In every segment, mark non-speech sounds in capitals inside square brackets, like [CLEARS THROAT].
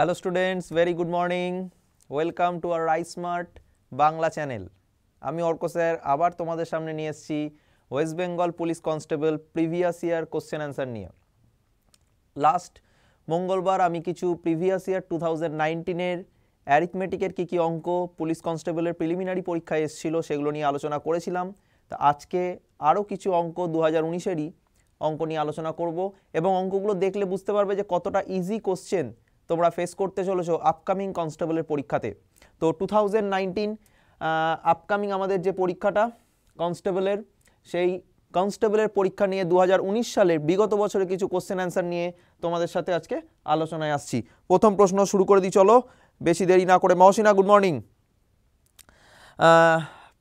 Hello students very good morning welcome to our smart Bangla channel আমি Arka sir আবার তোমাদের সামনে নিয়ে এসেছি West Bengal police constable previous year question answer নিয়ে লাস্ট মঙ্গলবার আমি কিছু প্রিভিয়াস ইয়ার টু থাউজেন্ড নাইনটিনের অ্যারিথমেটিকের কী কী অঙ্ক পুলিশ কনস্টেবলের প্রিলিমিনারি পরীক্ষায় এসেছিল সেগুলো নিয়ে আলোচনা করেছিলাম তা আজকে আরও কিছু অঙ্ক দু হাজার উনিশেরই অঙ্ক নিয়ে আলোচনা করব এবং অঙ্কগুলো দেখলে বুঝতে পারবে যে কতটা ইজি কোশ্চেন তোমরা ফেস করতে চলেছো আপকামিং কনস্টেবলের পরীক্ষাতে তো টু আপকামিং আমাদের যে পরীক্ষাটা কনস্টেবলের সেই কনস্টেবলের পরীক্ষা নিয়ে দু সালের বিগত বছরে কিছু কোশ্চেন অ্যান্সার নিয়ে তোমাদের সাথে আজকে আলোচনায় আসছি প্রথম প্রশ্ন শুরু করে দিই চলো বেশি দেরি না করে মহসিনা গুড মর্নিং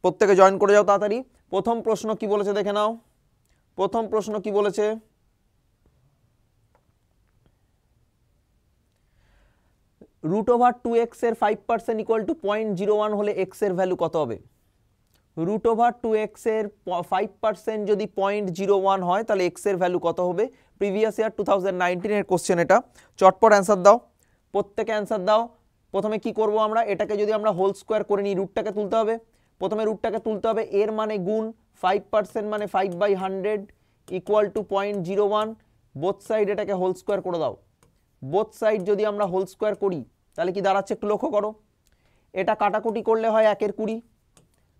প্রত্যেকে জয়েন করে যাও তাড়াতাড়ি প্রথম প্রশ্ন কি বলেছে দেখে নাও প্রথম প্রশ্ন কি বলেছে রুট ওভার টু এক্সের five percent equal to point zero one হলে এক্সের ভ্যালু কত হবে রুট ওভার টু এক্সের ফাইভ পার্সেন্ট যদি পয়েন্ট জিরো ওয়ান হয় তাহলে এক্সের ভ্যালু কত হবে প্রিভিয়াস ইয়ার টু থাউজেন্ড নাইনটিনের কোশ্চেন এটা চটপট অ্যান্সার দাও প্রত্যেকে অ্যান্সার দাও প্রথমে কি করব আমরা এটাকে যদি আমরা হোল স্কোয়ার করে নিই রুটটাকে তুলতে হবে প্রথমে রুটটাকে তুলতে হবে এর মানে গুণ ফাইভ পার্সেন্ট মানে five by hundred equal to point zero one both side এটাকে হোল স্কোয়ার করে দাও বোথ সাইড যদি আমরা হোল স্কোয়ার করি তাহলে কি দাঁড়াচ্ছে একটু লক্ষ্য করো এটা কাটাকুটি করলে হয় একের কুড়ি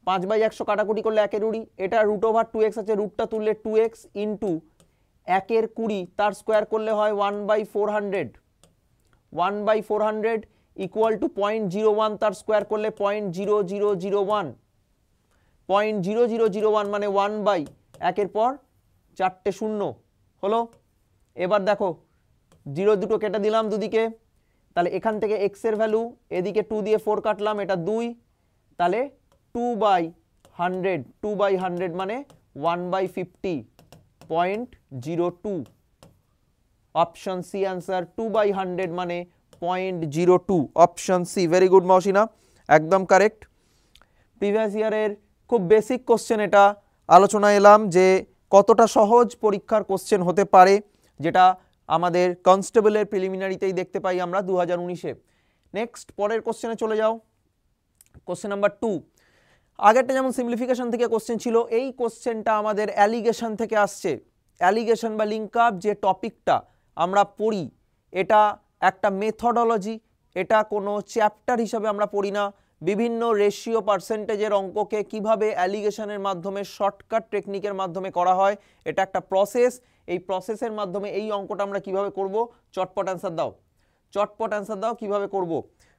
পাঁচ বাই একশো কাটাকুটি করলে একের কুড়ি এটা রুট ওভার টু এক্স আছে রুটটা তুললে টু এক্স ইন্টু একের কুড়ি তার স্কোয়ার করলে হয় one by four hundred one by four hundred equal to point zero one তার স্কোয়ার করলে point zero zero zero one point zero zero zero one মানে ওয়ান বাই একের পর চারটে শূন্য হলো এবার দেখো জিরো দুটো কেটে দিলাম দুদিকে তাহলে এখান থেকে এক্সের ভ্যালু এদিকে টু দিয়ে ফোর কাটলাম এটা দুই তাহলে two by hundred two by hundred মানে one by fifty point zero two option C answer two by hundred মানে point zero two option C very good Mohsina একদম কারেক্ট প্রিভিয়াস ইয়ারের খুব বেসিক কোশ্চেন এটা আলোচনা এলাম যে কতটা সহজ পরীক্ষার কোশ্চেন হতে পারে যেটা আমাদের কনস্টেবলের প্রিলিমিনারিতেই দেখতে পাই আমরা দু হাজার উনিশে নেক্সট পরের কোশ্চেনে চলে যাও কোশ্চেন নাম্বার টু আগেরটা যেমন সিমপ্লিফিকেশান থেকে কোশ্চেন ছিল এই কোশ্চেনটা আমাদের অ্যালিগেশন থেকে আসছে অ্যালিগেশন বা লিঙ্ক আপ যে টপিকটা আমরা পড়ি এটা একটা মেথডোলজি এটা কোনো চ্যাপ্টার হিসাবে আমরা পড়ি না বিভিন্ন রেশিও পার্সেন্টেজের অঙ্ককে কিভাবে অ্যালিগেশনের মাধ্যমে শর্টকাট টেকনিকের মাধ্যমে করা হয় এটা একটা প্রসেস এই প্রসেসের মাধ্যমে এই অঙ্কটা আমরা কিভাবে করব চটপট অ্যান্সার দাও চটপট অ্যান্সার দাও কিভাবে করব।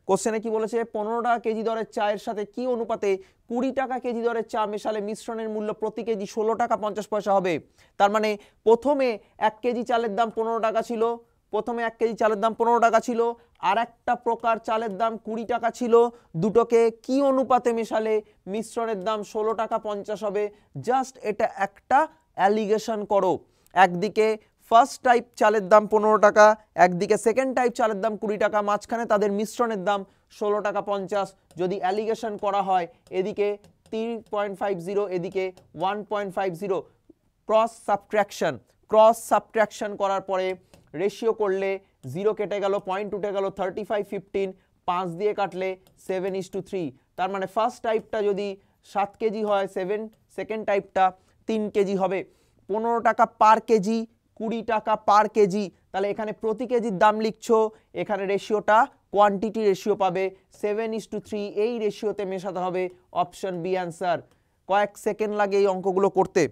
কোশ্চেনে কি বলেছে পনেরো টাকা কেজি দরের চায়ের সাথে কি অনুপাতে কুড়ি টাকা কেজি দরের চা মেশালে মিশ্রণের মূল্য প্রতি কেজি ষোলো টাকা পঞ্চাশ পয়সা হবে তার মানে প্রথমে এক কেজি চালের দাম পনেরো টাকা ছিল প্রথমে এক কেজি চালের দাম পনেরো টাকা ছিল আর একটা প্রকার চালের দাম কুড়ি টাকা ছিল দুটোকে কি অনুপাতে মেশালে মিশ্রণের দাম ষোলো টাকা পঞ্চাশ হবে জাস্ট এটা একটা অ্যালিগেশন করো একদিকে ফার্স্ট টাইপ চালের দাম পনেরো টাকা একদিকে সেকেন্ড টাইপ চালের দাম কুড়ি টাকা মাঝখানে তাদের মিশ্রণের দাম ষোলো টাকা পঞ্চাশ যদি অ্যালিগেশন করা হয় এদিকে তিন পয়েন্ট ফাইভ জিরো এদিকে one point five zero cross subtraction cross subtraction করার পরে রেশিও করলে জিরো কেটে গেল পয়েন্ট উঠে গেল থার্টি ফাইভ ফিফটিন পাঁচ দিয়ে কাটলে সেভেন ইস টু থ্রি তার মানে ফার্স্ট টাইপটা যদি সাত কেজি হয় সেভেন সেকেন্ড টাইপটা তিন কেজি হবে পনেরো টাকা পার কেজি কুড়ি টাকা পার কেজি তাহলে এখানে প্রতি কেজির দাম লিখছ এখানে রেশিওটা কোয়ান্টিটি রেশিও পাবে সেভেন ইস টু থ্রি এই রেশিওতে মেশাতে হবে অপশন বি অ্যান্সার কয়েক সেকেন্ড লাগে এই অঙ্কগুলো করতে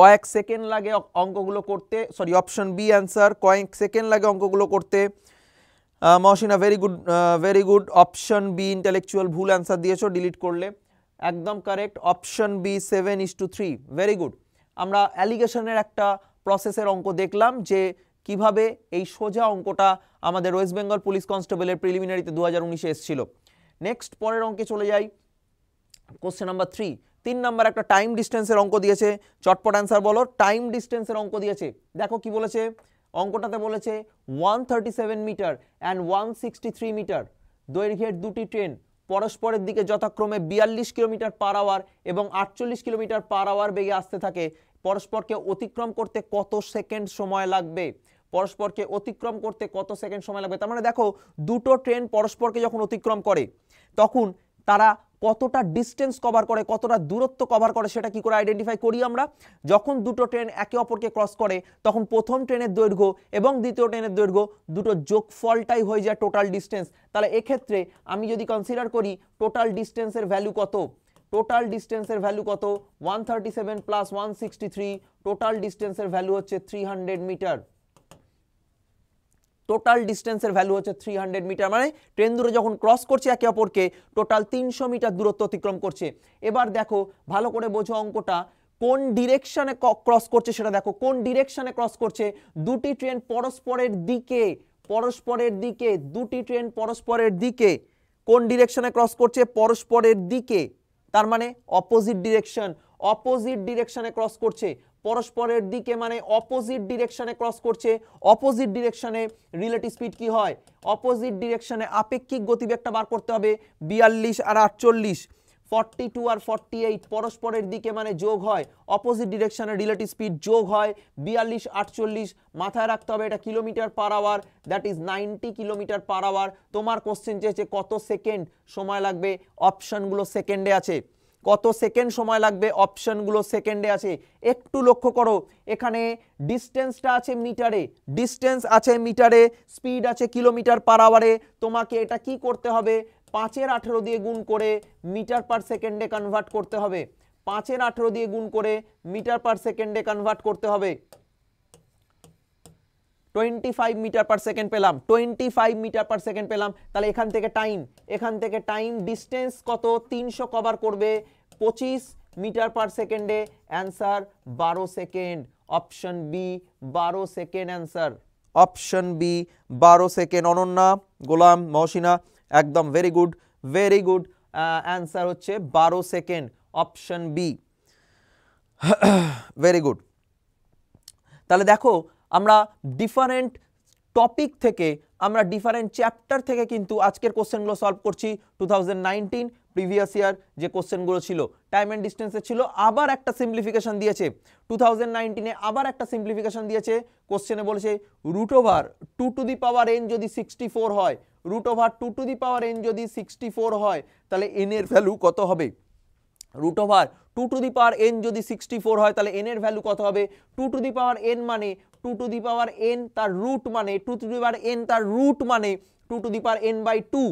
কয়েক সেকেন্ড লাগে অঙ্কগুলো করতে সরি অপশন বি অ্যান্সার কয়েক সেকেন্ড লাগে অঙ্কগুলো করতে Mohsina very good very good option B intellectual ভুল অ্যান্সার দিয়েছো ডিলিট করলে একদম correct option B seven is to three very good আমরা অ্যালিগেশনের একটা প্রসেসের অঙ্ক দেখলাম যে কিভাবে এই সোজা অঙ্কটা আমাদের ওয়েস্ট বেঙ্গল পুলিশ কনস্টেবলের প্রিলিমিনারিতে দু হাজার উনিশে এসেছিল নেক্সট পরের অঙ্কে চলে যাই কোশ্চেন নাম্বার থ্রি তিন নাম্বার একটা টাইম ডিস্টেন্সের অঙ্ক দিয়েছে চটপট অ্যান্সার বলো টাইম ডিস্টেন্সের অঙ্ক দিয়েছে দেখো কি বলেছে অঙ্কটাতে বলেছে one metre and one metre দৈর্ঘ্যের দুটি ট্রেন পরস্পরের দিকে যথাক্রমে বিয়াল্লিশ কিলোমিটার পার আওয়ার এবং আটচল্লিশ কিলোমিটার পার আওয়ার বেগে আসতে থাকে পরস্পরকে অতিক্রম করতে কত সেকেন্ড সময় লাগবে পরস্পরকে অতিক্রম করতে কত সেকেন্ড সময় লাগবে তার মানে দেখো দুটো ট্রেন পরস্পরকে যখন অতিক্রম করে তখন তারা কতটা ডিস্টেন্স কভার করে কতটা দূরত্ব কভার করে সেটা কি করে আইডেন্টিফাই করি আমরা যখন দুটো ট্রেন একে অপরকে ক্রস করে তখন প্রথম ট্রেনের দৈর্ঘ্য এবং দ্বিতীয় ট্রেনের দৈর্ঘ্য দুটো যোগফলটাই হয়ে যায় টোটাল ডিস্টেন্স তাহলে এক্ষেত্রে আমি যদি কনসিডার করি টোটাল ডিস্টেন্সের ভ্যালু কত টোটাল ডিস্টেন্সের ভ্যালু কত one thirty seven plus one sixty three total ডিস্টেন্সের ভ্যালু হচ্ছে থ্রি হান্ড্রেড মিটার টোটাল ডিস্টেন্সের ভ্যালু হচ্ছে থ্রি হান্ড্রেড মিটার মানে ট্রেন দূরে যখন ক্রস করছে একে অপরকে টোটাল তিনশো মিটার দূরত্ব অতিক্রম করছে এবার দেখো ভালো করে বোঝো অঙ্কটা কোন ডিরেকশানে ক্রস করছে সেটা দেখো কোন ডিরেকশানে ক্রস করছে দুটি ট্রেন পরস্পরের দিকে পরস্পরের দিকে দুটি ট্রেন পরস্পরের দিকে কোন ডিরেকশানে ক্রস করছে পরস্পরের দিকে তার মানে অপোজিট ডিরেকশন অপোজিট ডিরেকশানে ক্রস করছে পরস্পরের দিকে মানে অপোজিট ডিরেকশানে ক্রস করছে অপোজিট ডিরেকশানে রিলেটিভ স্পিড কি হয় অপোজিট ডিরেকশানে আপেক্ষিক গতিবেগটা বার করতে হবে বিয়াল্লিশ আর আটচল্লিশ ফর্টি টু আর ফর্টি এইট পরস্পরের দিকে মানে যোগ হয় অপোজিট ডিরেকশানে রিলেটিভ স্পিড যোগ হয় বিয়াল্লিশ আটচল্লিশ মাথায় রাখতে হবে এটা kilometre per hour that is ninety kilometre per hour তোমার কোশ্চেন চেয়েছে কত সেকেন্ড সময় লাগবে অপশানগুলো সেকেন্ডে আছে কত সেকেন্ড সময় লাগবে অপশানগুলো সেকেন্ডে আছে একটু লক্ষ্য করো এখানে ডিস্টেন্সটা আছে মিটারে ডিস্টেন্স আছে মিটারে স্পিড আছে কিলোমিটার পার আওয়ারে তোমাকে এটা কি করতে হবে পাঁচের আঠেরো দিয়ে গুণ করে মিটার পার সেকেন্ডে কনভার্ট করতে হবে পাঁচের আঠেরো দিয়ে গুণ করে মিটার পার সেকেন্ডে কনভার্ট করতে হবে twenty five metre per second পেলাম twenty five metre per second পেলাম তাহলে এখান থেকে টাইম এখান থেকে টাইম ডিস্টেন্স কত তিনশো কভার করবে পঁচিশ মিটার পার সেকেন্ডে অ্যান্সার বারো সেকেন্ড অপশন বি বারো সেকেন্ড অ্যান্সার অপশন বি বারো সেকেন্ড অনন্যা গোলাম মহসিনা একদম very good very good answer হচ্ছে বারো second option B very good তাহলে দেখো আমরা ডিফারেন্ট টপিক থেকে আমরা ডিফারেন্ট চ্যাপ্টার থেকে কিন্তু আজকের কোশ্চেনগুলো সলভ করছি টু থাউজেন্ড প্রিভিয়াস ইয়ার যে কোশ্চেনগুলো ছিল টাইম অ্যান্ড ডিস্টেন্সে ছিল আবার একটা সিম্পলিফিকেশান দিয়েছে টু থাউজেন্ড নাইনটিনে আবার একটা সিম্পলিফিকেশান দিয়েছে কোশ্চেনে বলেছে root over two to the power N যদি সিক্সটি ফোর হয় root over two to the power N যদি সিক্সটি ফোর হয় তাহলে এনের ভ্যালু কত হবে root over two to the power N যদি সিক্সটি ফোর হয় তাহলে এনের ভ্যালু কত হবে two to the power N মানে two to the power N তার রুট মানে two to the power N তার রুট মানে two to the power N by two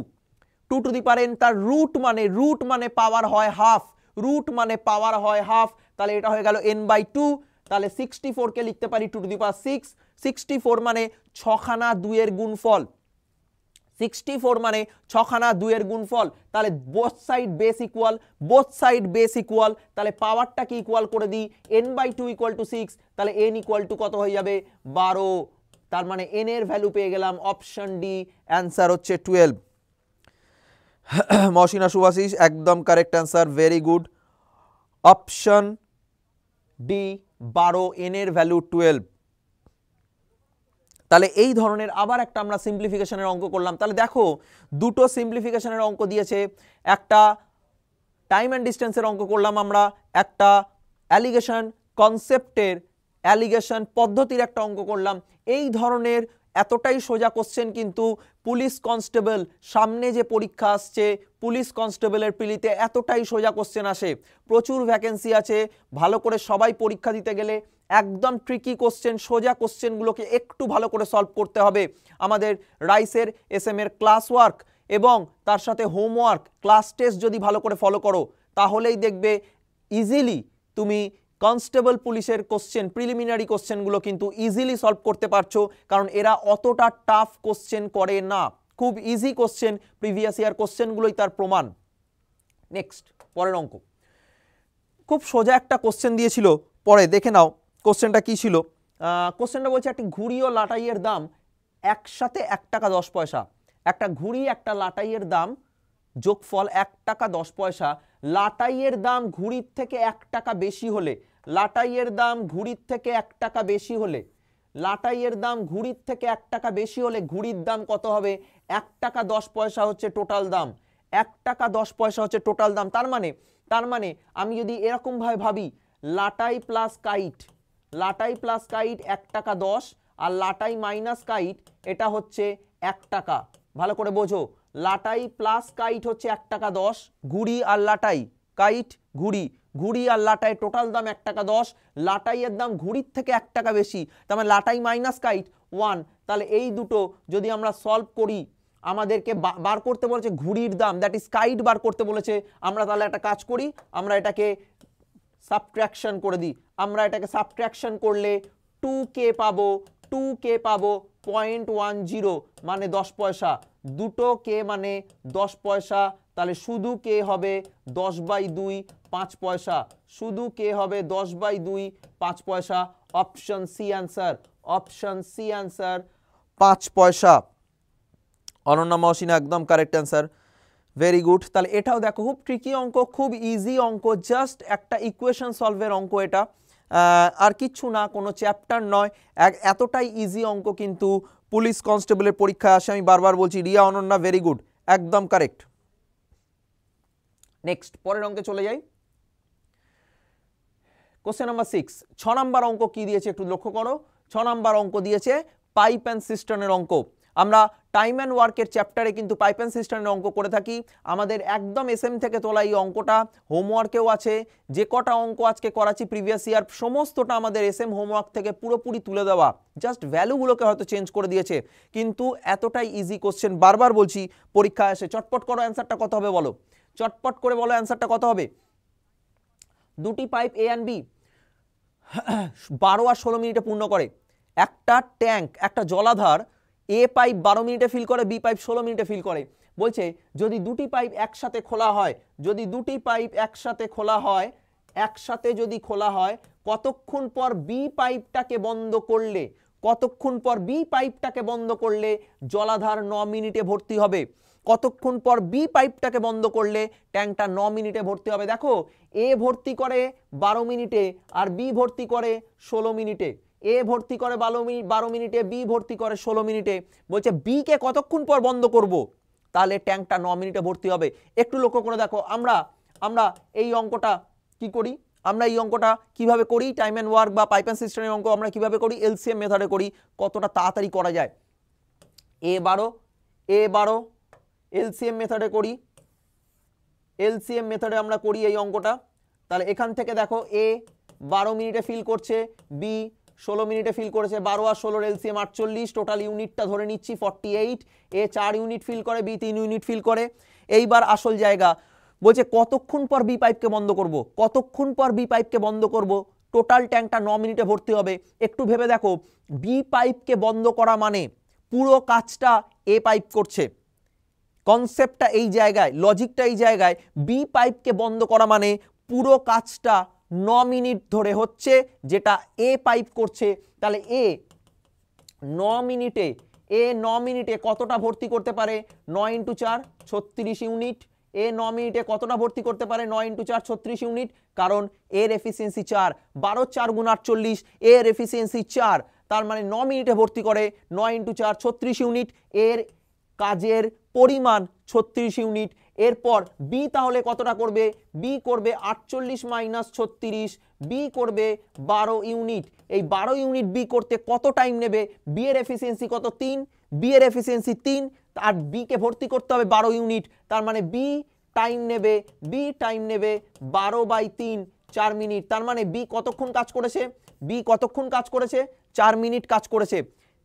two to the power N তার রুট মানে root মানে power হয় half root মানে পাওয়ার হয় হাফ তাহলে এটা হয়ে গেল এন বাই টু তাহলে সিক্সটি ফোরকে লিখতে পারি two to the power six sixty four মানে ছখানা দুইয়ের গুণফল সিক্সটি ফোর মানে ছখানা দুইয়ের গুণফল তাহলে both side base equal both side base equal তাহলে পাওয়ারটাকে ইকুয়াল করে দিই N by two equal to six তাহলে এন ইকুয়াল টু কত হয়ে যাবে বারো তার মানে এনের ভ্যালু পেয়ে গেলাম অপশন ডি অ্যান্সার হচ্ছে টুয়েলভ মসিনা সুভাশিস একদম correct answer very good option D বারো এনের ভ্যালু টুয়েলভ তাহলে এই ধরনের আবার একটা আমরা সিম্পলিফিকেশনের অঙ্ক করলাম তাহলে দেখো দুটো সিম্পলিফিকেশনের অঙ্ক দিয়েছে একটা টাইম অ্যান্ড ডিস্টেন্সের অঙ্ক করলাম আমরা একটা অ্যালিগেশন কনসেপ্টের অ্যালিগেশন পদ্ধতির একটা অঙ্ক করলাম এই ধরনের এতটাই সোজা কোশ্চেন কিন্তু পুলিশ কনস্টেবল সামনে যে পরীক্ষা আসছে পুলিশ কনস্টেবলের পিলিতে এতটাই সোজা কোশ্চেন আসে প্রচুর ভ্যাকেন্সি আছে ভালো করে সবাই পরীক্ষা দিতে গেলে একদম ট্রিকি কোশ্চেন সোজা কোশ্চেনগুলোকে একটু ভালো করে সলভ করতে হবে আমাদের রাইসের এস এম এর ক্লাস ওয়ার্ক এবং তার সাথে হোমওয়ার্ক ক্লাস টেস্ট যদি ভালো করে ফলো করো তাহলেই দেখবে ইজিলি তুমি কনস্টেবল পুলিশের কোশ্চেন প্রিলিমিনারি কোশ্চেনগুলো কিন্তু ইজিলি সলভ করতে পারছো কারণ এরা অতটা টাফ কোশ্চেন করে না খুব ইজি কোশ্চেন প্রিভিয়াস ইয়ার কোশ্চেনগুলোই তার প্রমাণ নেক্সট পরের অঙ্ক খুব সোজা একটা কোশ্চেন দিয়েছিল পরে দেখে নাও কোশ্চেনটা কি ছিল কোশ্চেনটা বলছে একটি ঘুড়ি ও লাটাইয়ের দাম একসাথে এক টাকা দশ পয়সা একটা ঘুড়ি একটা লাটাইয়ের দাম যোগফল এক টাকা দশ পয়সা লাটাইয়ের দাম ঘুড়ির থেকে এক টাকা বেশি হলে লাটাইয়ের দাম ঘুড়ির থেকে এক টাকা বেশি হলে লাটাইয়ের দাম ঘুড়ির থেকে এক টাকা বেশি হলে ঘুড়ির দাম কত হবে এক টাকা দশ পয়সা হচ্ছে টোটাল দাম এক টাকা দশ পয়সা হচ্ছে টোটাল দাম তার মানে তার মানে আমি যদি এরকমভাবে ভাবি লাটাই প্লাস কাইট লাটাই প্লাস কাইট এক টাকা দশ আর লাটাই মাইনাস কাইট এটা হচ্ছে এক টাকা ভালো করে বোঝো লাটাই প্লাস কাইট হচ্ছে এক টাকা দশ ঘুড়ি আর লাটাই কাইট ঘুড়ি ঘুড়ি আর লাটাই টোটাল দাম এক টাকা দশ লাটাইয়ের দাম ঘুড়ির থেকে এক টাকা বেশি তার মানে লাটাই মাইনাস কাইট ওয়ান তাহলে এই দুটো যদি আমরা সলভ করি আমাদেরকে বার করতে বলেছে ঘুড়ির দাম দ্যাট ইজ কাইট বার করতে বলেছে আমরা তাহলে একটা কাজ করি আমরা এটাকে সাবট্র্যাকশন করে দিই আমরা এটাকে সাবট্র্যাকশন করলে টু কে পাবো টু কে পাবো পয়েন্ট ওয়ান জিরো মানে দশ পয়সা দুটো কে মানে দশ পয়সা তাহলে শুধু কে হবে দশ বাই দুই পাঁচ পয়সা শুধু কে হবে দশ বাই দুই পাঁচ পয়সা option C answer option C answer পাঁচ পয়সা অনন্যা মহসিনা একদম কারেক্ট অ্যান্সার ভেরি গুড তাহলে এটাও দেখো খুব ট্রিকি অঙ্ক খুব ইজি অঙ্ক জাস্ট একটা ইকুয়েশন সলভের অঙ্ক এটা আর কিচ্ছু না কোনো চ্যাপ্টার নয় এক এতটাই ইজি অঙ্ক কিন্তু পুলিশ কনস্টেবলের পরীক্ষা আসে আমি বারবার বলছি রিয়া অনন্যা ভেরি গুড একদম কারেক্ট নেক্সট পরের অঙ্কে চলে যাই কোশ্চেন নাম্বার সিক্স ছ নাম্বার অঙ্ক কি দিয়েছে একটু লক্ষ্য করো ছ নাম্বার অঙ্ক দিয়েছে পাইপ অ্যান্ড সিস্টেমের অঙ্ক আমরা টাইম অ্যান্ড ওয়ার্কের চ্যাপ্টারে কিন্তু পাইপ অ্যান্ড সিস্টেমের অঙ্ক করে থাকি আমাদের একদম এসএম থেকে তোলা এই অঙ্কটা হোমওয়ার্কেও আছে যে কটা অঙ্ক আজকে করাচ্ছি প্রিভিয়াস ইয়ার সমস্তটা আমাদের এস এম হোমওয়ার্ক থেকে পুরোপুরি তুলে দেওয়া জাস্ট ভ্যালুগুলোকে হয়তো চেঞ্জ করে দিয়েছে কিন্তু এতটাই ইজি কোশ্চেন বারবার বলছি পরীক্ষা আসে চটপট করো অ্যান্সারটা কত হবে বলো চটপট করে বলো অ্যান্সারটা কত হবে দুটি পাইপ এ অ্যান্ড বি বারো আর ষোলো মিনিটে পূর্ণ করে একটা ট্যাঙ্ক একটা জলাধার এ পাইপ বারো মিনিটে ফিল করে বি পাইপ ষোলো মিনিটে ফিল করে বলছে যদি দুটি পাইপ একসাথে খোলা হয় যদি দুটি পাইপ একসাথে খোলা হয় একসাথে যদি খোলা হয় কতক্ষণ পর বি পাইপটাকে বন্ধ করলে কতক্ষণ পর বি পাইপটাকে বন্ধ করলে জলাধার ন মিনিটে ভর্তি হবে কতক্ষণ পর বি পাইপটাকে বন্ধ করলে ট্যাঙ্কটা ন মিনিটে ভর্তি হবে দেখো এ ভর্তি করে বারো মিনিটে আর বি ভর্তি করে ষোলো মিনিটে এ ভর্তি করে বারো মিনিট বারো মিনিটে বি ভর্তি করে ষোলো মিনিটে বলছে বিকে কতক্ষণ পর বন্ধ করব। তাহলে ট্যাঙ্কটা ন মিনিটে ভর্তি হবে একটু লক্ষ্য করে দেখো আমরা আমরা এই অঙ্কটা কি করি আমরা এই অঙ্কটা কিভাবে করি টাইম অ্যান্ড ওয়ার্ক বা পাইপ অ্যান্ড সিস্টেমের অঙ্ক আমরা কিভাবে করি এলসিএম মেথডে করি কতটা তাড়াতাড়ি করা যায় এ বারো এ বারো এলসিএম মেথডে করি এলসিএম মেথডে আমরা করি এই অঙ্কটা তাহলে এখান থেকে দেখো এ বারো মিনিটে ফিল করছে বি ষোলো মিনিটে ফিল করেছে বারো আর ষোলোর এলসিএম আটচল্লিশ টোটাল ইউনিটটা ধরে নিচ্ছি ফর্টি এইট এ চার ইউনিট ফিল করে বি তিন ইউনিট ফিল করে এইবার আসল জায়গা বলছে কতক্ষণ পর বি পাইপকে বন্ধ করব। কতক্ষণ পর বি পাইপকে বন্ধ করব। টোটাল ট্যাঙ্কটা ন মিনিটে ভর্তি হবে একটু ভেবে দেখো বি পাইপকে বন্ধ করা মানে পুরো কাজটা এ পাইপ করছে কনসেপ্টটা এই জায়গায় লজিকটা এই জায়গায় বি পাইপকে বন্ধ করা মানে পুরো কাজটা ন মিনিট ধরে হচ্ছে যেটা এ পাইপ করছে তাহলে এ ন মিনিটে এ ন মিনিটে কতটা ভর্তি করতে পারে নয় ইন্টু চার ছত্রিশ ইউনিট এ ন মিনিটে কতটা ভর্তি করতে পারে নয় ইন্টু চার ছত্রিশ ইউনিট কারণ এর এফিসিয়েন্সি চার বারো চার গুণ আটচল্লিশ এর এফিসিয়েন্সি চার তার মানে ন মিনিটে ভর্তি করে নয় ইন্টু চার ছত্রিশ ইউনিট এর কাজের পরিমাণ ছত্রিশ ইউনিট এরপর বি তাহলে কতটা করবে বি করবে আটচল্লিশ মাইনাস ছত্রিশ বি করবে বারো ইউনিট এই বারো ইউনিট বি করতে কত টাইম নেবে বি এর এফিসিয়েন্সি কত তিন বি এর এফিসিয়েন্সি তিন আর বিকে ভর্তি করতে হবে বারো ইউনিট তার মানে বি টাইম নেবে বি টাইম নেবে বারো বাই তিন চার মিনিট তার মানে বি কতক্ষণ কাজ করেছে বি কতক্ষণ কাজ করেছে চার মিনিট কাজ করেছে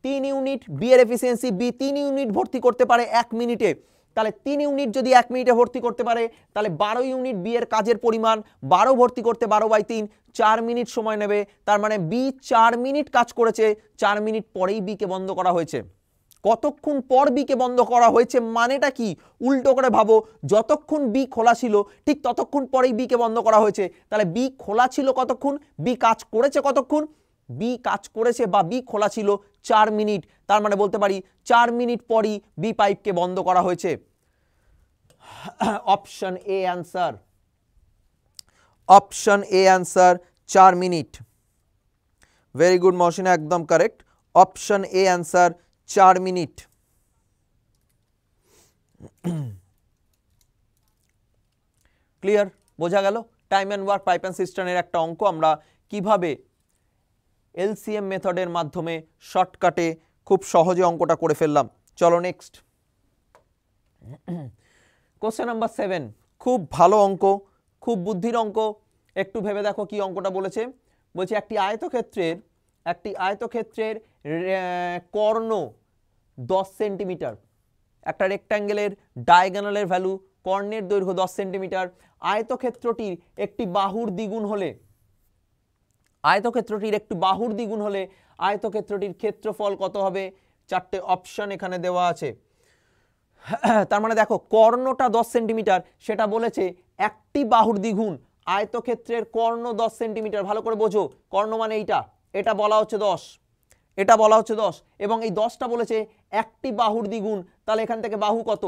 তিন ইউনিট বি এর এফিসিয়েন্সি বি তিন ইউনিট ভর্তি করতে পারে এক মিনিটে তাহলে তিন ইউনিট যদি এক মিনিটে ভর্তি করতে পারে তাহলে বারো ইউনিট বি এর কাজের পরিমাণ বারো ভর্তি করতে বারো বাই তিন চার মিনিট সময় নেবে তার মানে বি চার মিনিট কাজ করেছে চার মিনিট পরেই বিকে বন্ধ করা হয়েছে কতক্ষণ পর বিকে বন্ধ করা হয়েছে মানেটা কি উল্টো করে ভাবো যতক্ষণ বি খোলা ছিল ঠিক ততক্ষণ পরেই বিকে বন্ধ করা হয়েছে তাহলে বি খোলা ছিল কতক্ষণ বি কাজ করেছে কতক্ষণ বি কাজ করেছে বা বি খোলা ছিল চার মিনিট তার মানে বলতে পারি চার মিনিট পরই বি পাইপকে বন্ধ করা হয়েছে option A answer option A answer চার মিনিট ভেরি গুড মহসিনা একদম কারেক্ট অপশন এ অ্যান্সার চার মিনিট ক্লিয়ার [CLEARS THROAT] বোঝা গেল time and work pipe and সিস্টেমের একটা অঙ্ক আমরা কিভাবে এলসিএম মেথডের মাধ্যমে শর্টকাটে খুব সহজে অঙ্কটা করে ফেললাম চলো নেক্সট কোশ্চেন নাম্বার সেভেন খুব ভালো অঙ্ক খুব বুদ্ধির অঙ্ক একটু ভেবে দেখো কি অঙ্কটা বলেছে বলছে একটি আয়তক্ষেত্রের একটি আয়তক্ষেত্রের কর্ণ দশ সেন্টিমিটার একটা রেক্ট্যাঙ্গেলের ডায়গানালের ভ্যালু কর্ণের দৈর্ঘ্য দশ সেন্টিমিটার আয়তক্ষেত্রটির একটি বাহুর দ্বিগুণ হলে আয়তক্ষেত্রটির একটু বাহুর দ্বিগুণ হলে আয়তক্ষেত্রটির ক্ষেত্রফল কত হবে চারটে অপশন এখানে দেওয়া আছে তার মানে দেখো কর্ণটা দশ সেন্টিমিটার সেটা বলেছে একটি বাহুর দ্বিগুণ আয়তক্ষেত্রের কর্ণ দশ সেন্টিমিটার ভালো করে বোঝো কর্ণ মানে এইটা এটা বলা হচ্ছে দশ এটা বলা হচ্ছে দশ এবং এই দশটা বলেছে একটি বাহুর দ্বিগুণ তাহলে এখান থেকে বাহু কত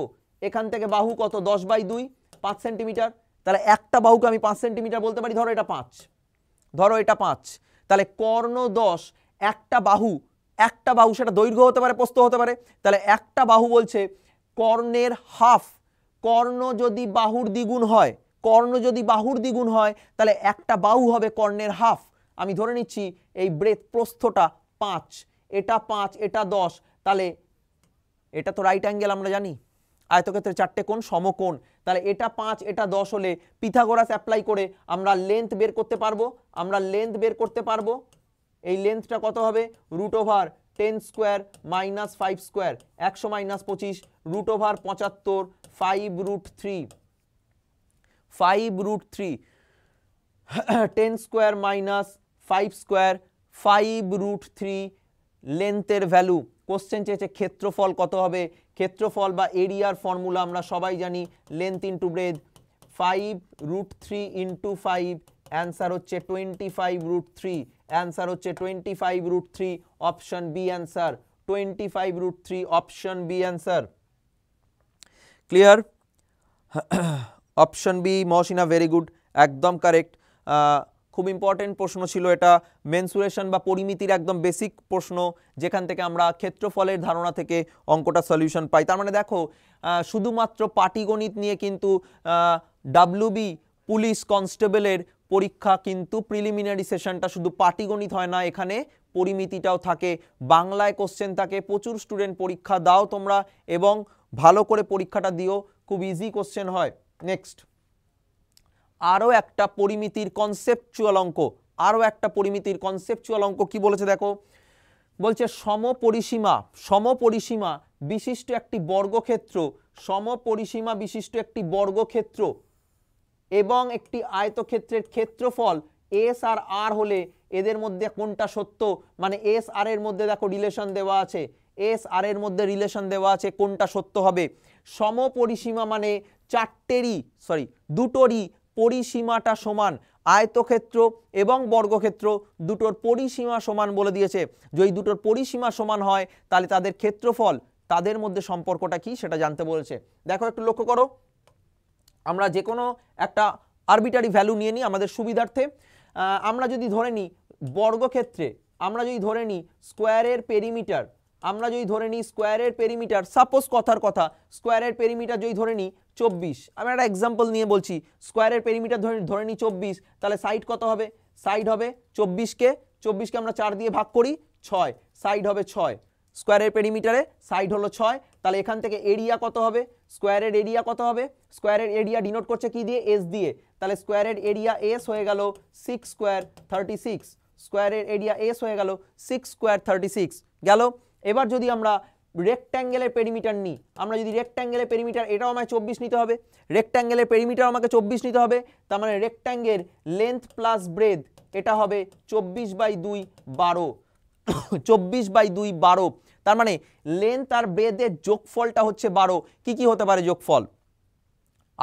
এখান থেকে বাহু কত দশ বাই দুই পাঁচ সেন্টিমিটার তাহলে একটা বাহুকে আমি পাঁচ সেন্টিমিটার বলতে পারি ধরো এটা পাঁচ ধরো এটা পাঁচ তাহলে কর্ণ দশ একটা বাহু একটা বাহু সেটা দৈর্ঘ্য হতে পারে প্রস্তুত হতে পারে তাহলে একটা বাহু বলছে কর্ণের হাফ কর্ণ যদি বাহুর দ্বিগুণ হয় কর্ণ যদি বাহুর দ্বিগুণ হয় তাহলে একটা বাহু হবে কর্ণের হাফ আমি ধরে নিচ্ছি এই ব্রেথ প্রস্থটা পাঁচ এটা পাঁচ এটা দশ তাহলে এটা তো রাইট অ্যাঙ্গেল আমরা জানি আয়তক্ষেত্রে চারটে কোণ সমকোণ তাহলে এটা পাঁচ এটা দশ হলে পিথাগোরাস অ্যাপ্লাই করে আমরা লেন্থ বের করতে পারবো আমরা লেন্থ বের করতে পারবো এই লেন্থটা কত হবে root over ten square minus five square একশো মাইনাস পঁচিশ রুট ওভার পঁচাত্তর five root three five root three ten square minus five square five root three লেন্থের ভ্যালু কোশ্চেন চেয়েছে ক্ষেত্রফল কত হবে ক্ষেত্রফল বা এরিয়ার ফর্মুলা আমরা সবাই জানি length into breadth five root three into five answer হচ্ছে twenty five root three answer হচ্ছে twenty five root three option B answer twenty five root three option B answer clear option B Mohsina very good একদম correct খুব important প্রশ্ন ছিল এটা mensuration বা পরিমিতির একদম basic প্রশ্ন যেখান থেকে আমরা ক্ষেত্রফলের ধারণা থেকে অঙ্কটা সলিউশন পাই তার মানে দেখো শুধুমাত্র পাটিগণিত নিয়ে কিন্তু ডাব্লুবি পুলিশ কনস্টেবলের পরীক্ষা কিন্তু প্রিলিমিনারি সেশনটা শুধু পাটিগণিত হয় না এখানে পরিমিতিটাও থাকে বাংলায় কোশ্চেন থাকে প্রচুর স্টুডেন্ট পরীক্ষা দাও তোমরা এবং ভালো করে পরীক্ষাটা দিও খুব ইজি কোশ্চেন হয় নেক্সট আরও একটা পরিমিতির কনসেপচুয়াল অঙ্ক আরও একটা পরিমিতির কনসেপচুয়াল অঙ্ক কি বলেছে দেখো বলছে সমপরিসীমা সমপরিসীমা বিশিষ্ট একটি বর্গক্ষেত্র সমপরিসীমা বিশিষ্ট একটি বর্গক্ষেত্র এবং একটি আয়তক্ষেত্রের ক্ষেত্রফল এস আর আর হলে এদের মধ্যে কোনটা সত্য মানে এস আর এর মধ্যে দেখো রিলেশন দেওয়া আছে এস আর এর মধ্যে রিলেশন দেওয়া আছে কোনটা সত্য হবে সমপরিসীমা মানে চারটেরই সরি দুটোরই পরিসীমাটা সমান আয়তক্ষেত্র এবং বর্গক্ষেত্র দুটোর পরিসীমা সমান বলে দিয়েছে যদি দুটোর পরিসীমা সমান হয় তাহলে তাদের ক্ষেত্রফল তাদের মধ্যে সম্পর্কটা কি সেটা জানতে বলেছে দেখো একটু লক্ষ্য করো আমরা যে কোনো একটা আরবিটারি ভ্যালু নিয়ে নিই আমাদের সুবিধার্থে আমরা যদি ধরে নিই বর্গক্ষেত্রে আমরা যদি ধরে নিই স্কোয়ারের পেরিমিটার আমরা যদি ধরে নিই স্কোয়ারের পেরিমিটার সাপোজ কথার কথা স্কোয়ারের পেরিমিটার যদি ধরে নিই চব্বিশ আমি একটা এক্সাম্পল নিয়ে বলছি স্কোয়ারের পেরিমিটার ধরে ধরে নিই চব্বিশ তাহলে সাইড কত হবে সাইড হবে চব্বিশকে চব্বিশকে আমরা চার দিয়ে ভাগ করি ছয় সাইড হবে ছয় স্কোয়ারের পেরিমিটারে সাইড হলো ছয় তাহলে এখান থেকে এরিয়া কত হবে স্কোয়ারের এরিয়া কত হবে স্কোয়ারের এরিয়া ডিনোট করছে কি দিয়ে এস দিয়ে তাহলে স্কোয়ারের এরিয়া এস হয়ে গেল সিক্স স্কোয়ার থার্টি সিক্স স্কোয়ারের এরিয়া এস হয়ে গেল সিক্স স্কোয়ার থার্টি সিক্স গেল এবার যদি আমরা রেক্ট্যাঙ্গেলের পেরিমিটার নিই আমরা যদি রেক্ট্যাঙ্গেলের পেরিমিটার এটাও আমায় চব্বিশ নিতে হবে রেক্ট্যাঙ্গেলের পেরিমিটার আমাকে চব্বিশ নিতে হবে তার মানে রেক্ট্যাঙ্গের লেন্থ প্লাস ব্রেথ এটা হবে চব্বিশ বাই দুই বারো চব্বিশ বাই দুই বারো তার মানে লেন্থ আর ব্রেদের যোগফলটা হচ্ছে বারো কি কি হতে পারে যোগফল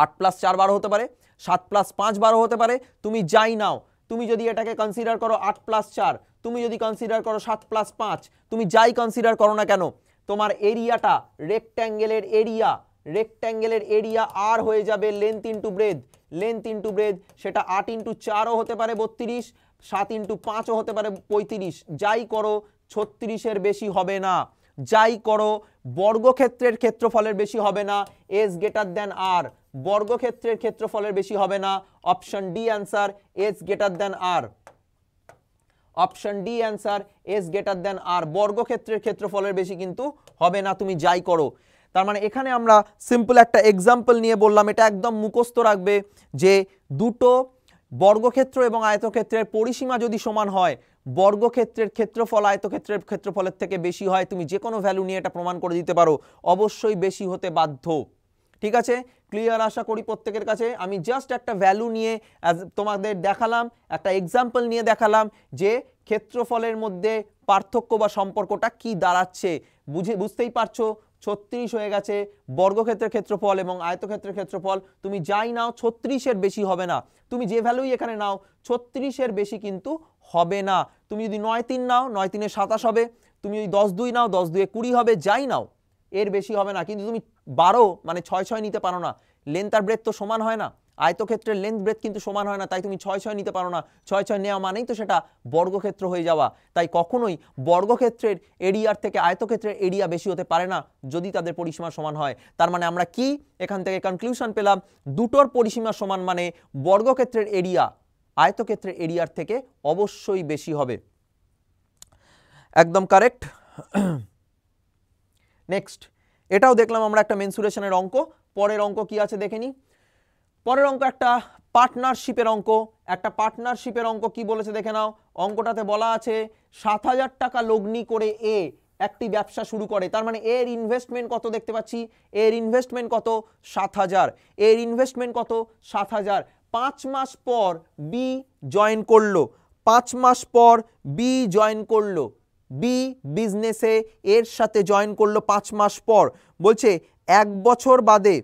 আট প্লাস চার বারো হতে পারে সাত প্লাস পাঁচ বারো হতে পারে তুমি যাই নাও তুমি যদি এটাকে কনসিডার করো আট প্লাস চার তুমি যদি কনসিডার করো সাত প্লাস পাঁচ তুমি যাই কনসিডার করো না কেন তোমার এরিয়াটা রেক্ট্যাঙ্গেলের এরিয়া রেক্ট্যাঙ্গেলের এরিয়া আর হয়ে যাবে length into breadth length into breadth সেটা আট ইন্টু চারও হতে পারে বত্রিশ সাত ইন্টু পাঁচও হতে পারে পঁয়ত্রিশ যাই করো ছত্রিশের বেশি হবে না যাই করো বর্গক্ষেত্রের ক্ষেত্রফলের বেশি হবে না এস গেটার দেন আর বর্গক্ষেত্রের ক্ষেত্রফলের বেশি হবে না option D answer S greater than R option D answer S greater than R বর্গক্ষেত্রের ক্ষেত্রফলের বেশি কিন্তু হবে না তুমি যাই করো তার মানে এখানে আমরা সিম্পল একটা এক্সাম্পল নিয়ে বললাম এটা একদম মুখস্থ রাখবে যে দুটো বর্গক্ষেত্র এবং আয়তক্ষেত্রের পরিসীমা যদি সমান হয় বর্গক্ষেত্রের ক্ষেত্রফল আয়তক্ষেত্রের ক্ষেত্রফলের থেকে বেশি হয় তুমি যে কোনো ভ্যালু নিয়ে এটা প্রমাণ করে দিতে পারো অবশ্যই বেশি হতে বাধ্য ঠিক আছে ক্লিয়ার আশা করি প্রত্যেকের কাছে আমি জাস্ট একটা ভ্যালু নিয়ে তোমাদের দেখালাম একটা এক্সাম্পল নিয়ে দেখালাম যে ক্ষেত্রফলের মধ্যে পার্থক্য বা সম্পর্কটা কি দাঁড়াচ্ছে বুঝে বুঝতেই পারছো ছত্রিশ হয়ে গেছে বর্গক্ষেত্রের ক্ষেত্রফল এবং আয়তক্ষেত্রের ক্ষেত্রফল তুমি যাই নাও ছত্রিশের বেশি হবে না তুমি যে ভ্যালুই এখানে নাও ছত্রিশের বেশি কিন্তু হবে না তুমি যদি নয় তিন নাও নয় তিনে সাতাশ হবে তুমি যদি দশ দুই নাও দশ দুয়ে কুড়ি হবে যাই নাও এর বেশি হবে না কিন্তু তুমি বারো মানে ছয় ছয় নিতে পারো না লেন্থ আর ব্রেথ তো সমান হয় না আয়তক্ষেত্রের লেন্থ ব্রেথ কিন্তু সমান হয় না তাই তুমি ছয় ছয় নিতে পারো না ছয় ছয় নেওয়া মানেই তো সেটা বর্গক্ষেত্র হয়ে যাওয়া তাই কখনোই বর্গক্ষেত্রের এরিয়ার থেকে আয়তক্ষেত্রের এরিয়া বেশি হতে পারে না যদি তাদের পরিসীমা সমান হয় তার মানে আমরা কি এখান থেকে কনক্লিউশন পেলাম দুটোর পরিসীমা সমান মানে বর্গক্ষেত্রের এরিয়া আয়তক্ষেত্রের এরিয়ার থেকে অবশ্যই বেশি হবে একদম কারেক্ট নেক্সট এটাও দেখলাম আমরা একটা মেনসুরেশনের অঙ্ক পরের অঙ্ক কি আছে দেখে পরের অঙ্ক একটা পার্টনারশিপের অঙ্ক একটা পার্টনারশিপের অঙ্ক কি বলেছে দেখে নাও অঙ্কটাতে বলা আছে সাত হাজার টাকা লগ্নি করে এ একটি ব্যবসা শুরু করে তার মানে এর ইনভেস্টমেন্ট কত দেখতে পাচ্ছি এর ইনভেস্টমেন্ট কত সাত হাজার এর ইনভেস্টমেন্ট কত সাত হাজার পাঁচ মাস পর বি জয়েন করলো পাঁচ মাস পর বি জয়েন করলো বি বিজনেসে এর সাথে জয়েন করলো পাঁচ মাস পর বলছে এক বছর বাদে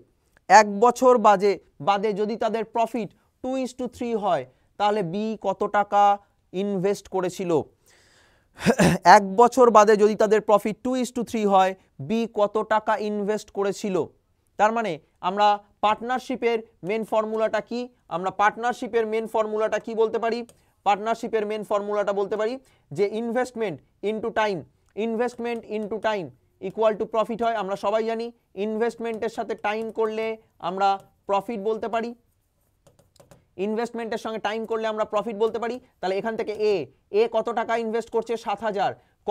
এক বছর বাজে বাদে যদি তাদের profit two is to three হয় তাহলে বি কত টাকা ইনভেস্ট করেছিল এক বছর বাদে যদি তাদের profit two is to three হয় বি কত টাকা ইনভেস্ট করেছিল তার মানে আমরা পার্টনারশিপের মেন ফর্মুলাটা কি আমরা পার্টনারশিপের মেন ফর্মুলাটা কি বলতে পারি পার্টনারশিপের মেন ফর্মুলাটা বলতে পারি যে investment into time investment into time equal to profit হয় আমরা সবাই জানি ইনভেস্টমেন্টের সাথে টাইম করলে আমরা প্রফিট বলতে পারি ইনভেস্টমেন্টের সঙ্গে টাইম করলে আমরা প্রফিট বলতে পারি তাহলে এখান থেকে এ এ কত টাকা ইনভেস্ট করছে সাত হাজার ক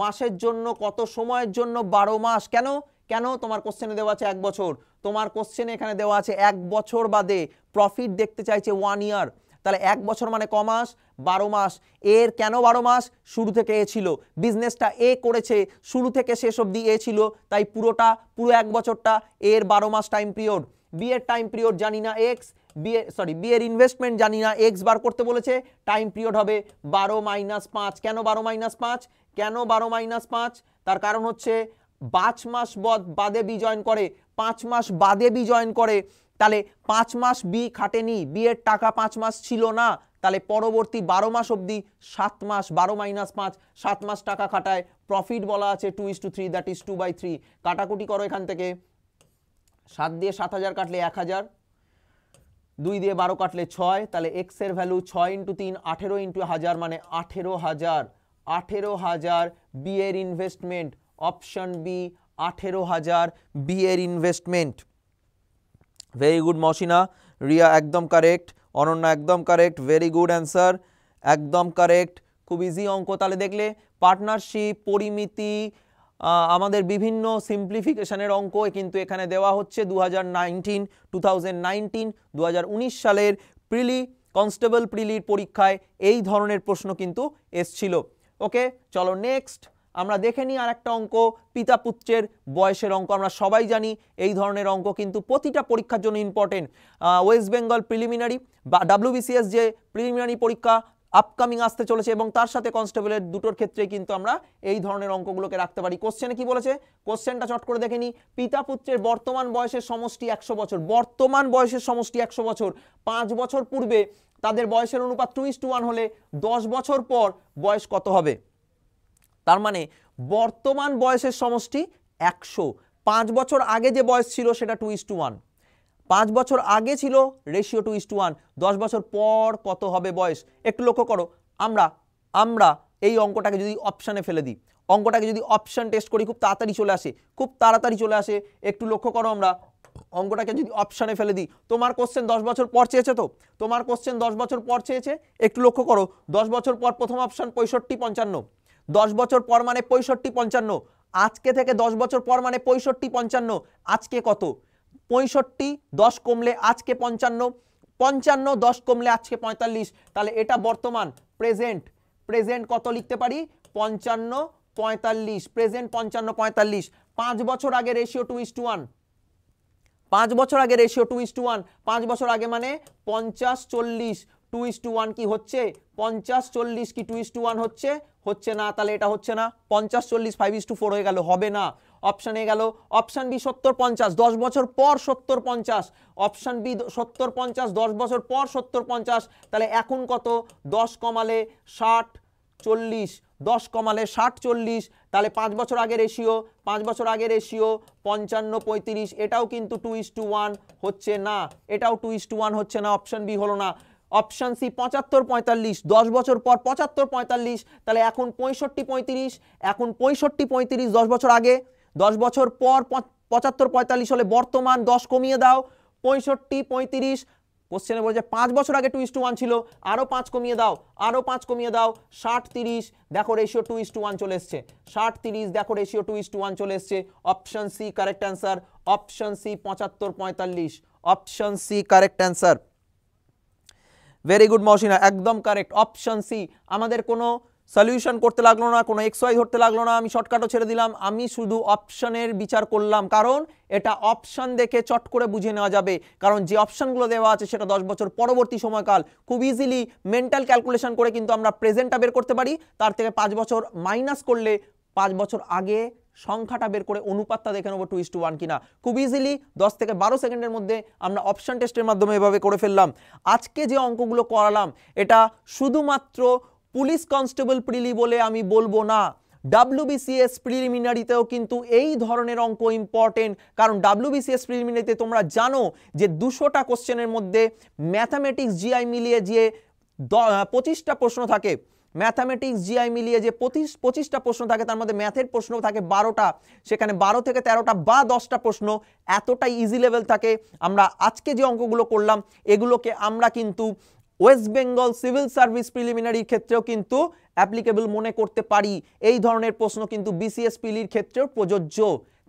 মাসের জন্য কত সময়ের জন্য বারো মাস কেন কেন তোমার কোশ্চেনে দেওয়া আছে এক বছর তোমার কোশ্চেনে এখানে দেওয়া আছে এক বছর বাদে প্রফিট দেখতে চাইছে ওয়ান ইয়ার তাহলে এক বছর মানে ক মাস বারো মাস এর কেন বারো মাস শুরু থেকে এ ছিল বিজনেসটা এ করেছে শুরু থেকে শেষ অবধি এ ছিল তাই পুরোটা পুরো এক বছরটা এর বারো মাস টাইম পিরিয়ড বিয়ের টাইম পিরিয়ড জানি না এক্স বিয়ে সরি বিয়ের ইনভেস্টমেন্ট জানি না এক্স বার করতে বলেছে টাইম পিরিয়ড হবে বারো মাইনাস পাঁচ কেন বারো মাইনাস পাঁচ কেন বারো মাইনাস পাঁচ তার কারণ হচ্ছে পাঁচ মাস বদ বাদে বি জয়েন করে পাঁচ মাস বাদে বি জয়েন করে তাহলে পাঁচ মাস বি খাটেনি বিয়ের টাকা পাঁচ মাস ছিল না তাহলে পরবর্তী বারো মাস অবধি সাত মাস বারো মাইনাস পাঁচ সাত মাস টাকা খাটায় প্রফিট বলা আছে two is to three that is two by three কাটাকুটি করো এখান থেকে সাত দিয়ে সাত হাজার কাটলে এক হাজার দুই দিয়ে বারো কাটলে ছয় তাহলে এক্সের ভ্যালু ছয় ইন্টু তিন আঠেরো ইন্টু হাজার মানে আঠেরো হাজার আঠেরো হাজার বিয়ের ইনভেস্টমেন্ট অপশন বি আঠেরো হাজার বিয়ের investment very good Mohsina Riya একদম কারেক্ট অনন্য একদম কারেক্ট ভেরি গুড অ্যান্সার একদম কারেক্ট খুব ইজি অঙ্ক তাহলে দেখলে পার্টনারশিপ পরিমিতি আমাদের বিভিন্ন সিম্পলিফিকেশনের অঙ্ক কিন্তু এখানে দেওয়া হচ্ছে দু হাজার নাইনটিন টু সালের প্রিলি কনস্টেবল প্রিলির পরীক্ষায় এই ধরনের প্রশ্ন কিন্তু এসছিল ওকে চলো নেক্সট আমরা দেখে নিই আর একটা অঙ্ক পিতা পুত্রের বয়সের অঙ্ক আমরা সবাই জানি এই ধরনের অঙ্ক কিন্তু প্রতিটা পরীক্ষার জন্য ইম্পর্টেন্ট ওয়েস্ট বেঙ্গল প্রিলিমিনারি বা ডাব্লিউবিসিএস যে প্রিলিমিনারি পরীক্ষা আপকামিং আসতে চলেছে এবং তার সাথে কনস্টেবলের দুটোর ক্ষেত্রে কিন্তু আমরা এই ধরনের অঙ্কগুলোকে রাখতে পারি কোশ্চেনে কি বলেছে কোশ্চেনটা চট করে দেখে নিই পিতা পুত্রের বর্তমান বয়সের সমষ্টি একশো বছর বর্তমান বয়সের সমষ্টি একশো বছর পাঁচ বছর পূর্বে তাদের বয়সের অনুপাত টু ইস টু ওয়ান হলে দশ বছর পর বয়স কত হবে তার মানে বর্তমান বয়সের সমষ্টি একশো পাঁচ বছর আগে যে বয়স ছিল সেটা টু ইস টু ওয়ান পাঁচ বছর আগে ছিল ratio two is to one দশ বছর পর কত হবে বয়স একটু লক্ষ্য করো আমরা আমরা এই অঙ্কটাকে যদি অপশানে ফেলে দিই অঙ্কটাকে যদি অপশান টেস্ট করি খুব তাড়াতাড়ি চলে আসে খুব তাড়াতাড়ি চলে আসে একটু লক্ষ্য করো আমরা অঙ্কটাকে যদি অপশানে ফেলে দিই তোমার কোশ্চেন দশ বছর পর চেয়েছে তো তোমার কোশ্চেন দশ বছর পর চেয়েছে একটু লক্ষ্য করো দশ বছর পর প্রথম অপশান পঁয়ষট্টি পঞ্চান্ন দশ বছর পর মানে পঁয়ষট্টি পঞ্চান্ন আজকে থেকে দশ বছর পর মানে পঁয়ষট্টি পঞ্চান্ন আজকে কত পঁয়ষট্টি দশ কমলে আজকে পঞ্চান্ন পঞ্চান্ন দশ কমলে আজকে পঁয়তাল্লিশ তাহলে এটা বর্তমান প্রেজেন্ট প্রেজেন্ট কত লিখতে পারি পঞ্চান্ন পঁয়তাল্লিশ প্রেজেন্ট পঞ্চান্ন পঁয়তাল্লিশ পাঁচ বছর আগে ratio two is to one পাঁচ বছর আগে ratio two is to one পাঁচ বছর আগে মানে পঞ্চাশ চল্লিশ টু ইস্ট টু ওয়ান কি হচ্ছে পঞ্চাশ চল্লিশ কি টু ইস টু ওয়ান হচ্ছে হচ্ছে না তাহলে এটা হচ্ছে না পঞ্চাশ চল্লিশ ফাইভ ইস টু ফোর হয়ে গেল হবে না অপশান এ গেল অপশান বি সত্তর পঞ্চাশ দশ বছর পর সত্তর পঞ্চাশ অপশান বি সত্তর পঞ্চাশ দশ বছর পর সত্তর পঞ্চাশ তাহলে এখন কত দশ কমালে ষাট চল্লিশ দশ কমালে ষাট চল্লিশ তাহলে পাঁচ বছর আগে রেশিও পাঁচ বছর আগে রেশিও পঞ্চান্ন পঁয়ত্রিশ এটাও কিন্তু টু ইস টু ওয়ান হচ্ছে না এটাও টু ইস টু ওয়ান হচ্ছে না অপশান বি হলো না অপশান সি পঁচাত্তর পঁয়তাল্লিশ দশ বছর পর পঁচাত্তর পঁয়তাল্লিশ তাহলে এখন পঁয়ষট্টি পঁয়ত্রিশ এখন পঁয়ষট্টি পঁয়ত্রিশ দশ বছর আগে দশ বছর পর পঁচাত্তর পঁয়তাল্লিশ হলে বর্তমান দশ কমিয়ে দাও পঁয়ষট্টি পঁয়ত্রিশ কোশ্চেনে বলছে পাঁচ বছর আগে টু ইস টু ওয়ান ছিল আরও পাঁচ কমিয়ে দাও আরও পাঁচ কমিয়ে দাও ষাট তিরিশ দেখো ratio two is to one চলে এসছে ষাট তিরিশ দেখো ratio two is to one চলে এসছে option C correct answer option C পঁচাত্তর পঁয়তাল্লিশ option C correct answer very good Mohsina একদম কারেক্ট অপশন সি আমাদের কোনো সলিউশন করতে লাগলো না কোনো এক্স ওয়াই ধরতে লাগলো না আমি শর্টকাটও ছেড়ে দিলাম আমি শুধু অপশনের বিচার করলাম কারণ এটা অপশন দেখে চট করে বুঝে নেওয়া যাবে কারণ যে অপশনগুলো দেওয়া আছে সেটা দশ বছর পরবর্তী সময়কাল খুব ইজিলি মেন্টাল ক্যালকুলেশন করে কিন্তু আমরা প্রেজেন্টটা বের করতে পারি তার থেকে পাঁচ বছর মাইনাস করলে পাঁচ বছর আগে সংখ্যাটা বের করে অনুপাতটা দেখে নেবো টু ইস টু ওয়ান কিনা খুব ইজিলি দশ থেকে বারো সেকেন্ডের মধ্যে আমরা অপশান টেস্টের মাধ্যমে এভাবে করে ফেললাম আজকে যে অঙ্কগুলো করালাম এটা শুধুমাত্র পুলিশ কনস্টেবল প্রিলি বলে আমি বলবো না ডাব্লিউবিসিএস প্রিলিমিনারিতেও কিন্তু এই ধরনের অঙ্ক ইম্পর্টেন্ট কারণ ডাব্লুবিসিএস প্রিলিমিনারিতে তোমরা জানো যে দুশোটা কোশ্চেনের মধ্যে ম্যাথামেটিক্স জিআই মিলিয়ে যে পঁচিশটা প্রশ্ন থাকে ম্যাথামেটিক্স জিআই মিলিয়ে যে পঁচিশ পঁচিশটা প্রশ্ন থাকে তার মধ্যে ম্যাথের প্রশ্ন থাকে বারোটা সেখানে বারো থেকে তেরোটা বা দশটা প্রশ্ন এতটাই ইজি লেভেল থাকে আমরা আজকে যে অঙ্কগুলো করলাম এগুলোকে আমরা কিন্তু ওয়েস্ট বেঙ্গল সিভিল সার্ভিস প্রিলিমিনারির ক্ষেত্রেও কিন্তু অ্যাপ্লিকেবল মনে করতে পারি এই ধরনের প্রশ্ন কিন্তু বিসিএস পিলির e ক্ষেত্রেও প্রযোজ্য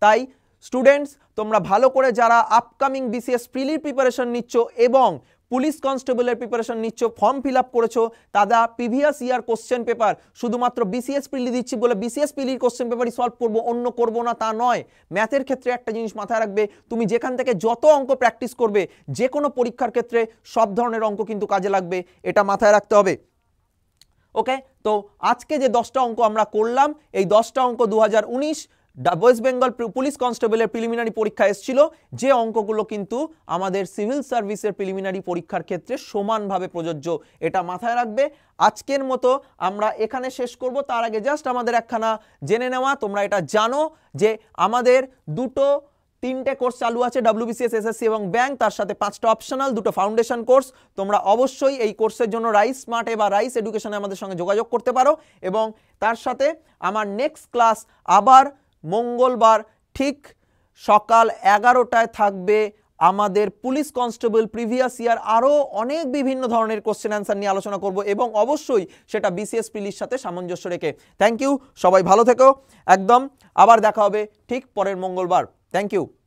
তাই স্টুডেন্টস তোমরা ভালো করে যারা আপকামিং বিসিএস প্রিলির প্রিপারেশন নিচ্ছ এবং পুলিশ কনস্টেবলের প্রিপারেশন নিচ্ছ ফর্ম ফিল আপ করেছো দাদা প্রিভিয়াস ইয়ার কোশ্চেন পেপার শুধুমাত্র বিসিএস পিলি e দিচ্ছি বলে বিসিএস পিলির কোশ্চেন পেপারই সলভ করব অন্য করব না তা নয় ম্যাথের ক্ষেত্রে একটা জিনিস মাথায় রাখবে তুমি যেখান থেকে যত অঙ্ক প্র্যাকটিস করবে যে কোনো পরীক্ষার ক্ষেত্রে সব ধরনের অঙ্ক কিন্তু কাজে লাগবে এটা মাথায় রাখতে হবে ওকে তো আজকে যে দশটা অঙ্ক আমরা করলাম এই দশটা অঙ্ক দু ওয়েস্ট বেঙ্গল পুলিশ কনস্টেবলের প্রিলিমিনারি পরীক্ষা এসেছিল যে অঙ্কগুলো কিন্তু আমাদের সিভিল সার্ভিসের প্রিলিমিনারি পরীক্ষার ক্ষেত্রে সমানভাবে প্রযোজ্য এটা মাথায় রাখবে আজকের মতো আমরা এখানে শেষ করব তার আগে জাস্ট আমাদের একখানা জেনে নেওয়া তোমরা এটা জানো যে আমাদের দুটো তিনটে কোর্স চালু আছে ডাব্লিউবিসিএস এসএসসি এবং ব্যাংক তার সাথে পাঁচটা অপশনাল দুটো ফাউন্ডেশন কোর্স তোমরা অবশ্যই এই কোর্সের জন্য রাইস স্মার্টে বা রাইস এডুকেশনে আমাদের সঙ্গে যোগাযোগ করতে পারো এবং তার সাথে আমার নেক্সট ক্লাস আবার মঙ্গলবার ঠিক সকাল এগারোটায় থাকবে আমাদের পুলিশ কনস্টেবল প্রিভিয়াস ইয়ার আরও অনেক বিভিন্ন ধরনের কোশ্চেন অ্যান্সার নিয়ে আলোচনা করব এবং অবশ্যই সেটা বিসিএস পিলির সাথে সামঞ্জস্য রেখে থ্যাংক ইউ সবাই ভালো থেকো একদম আবার দেখা হবে ঠিক পরের মঙ্গলবার থ্যাংক ইউ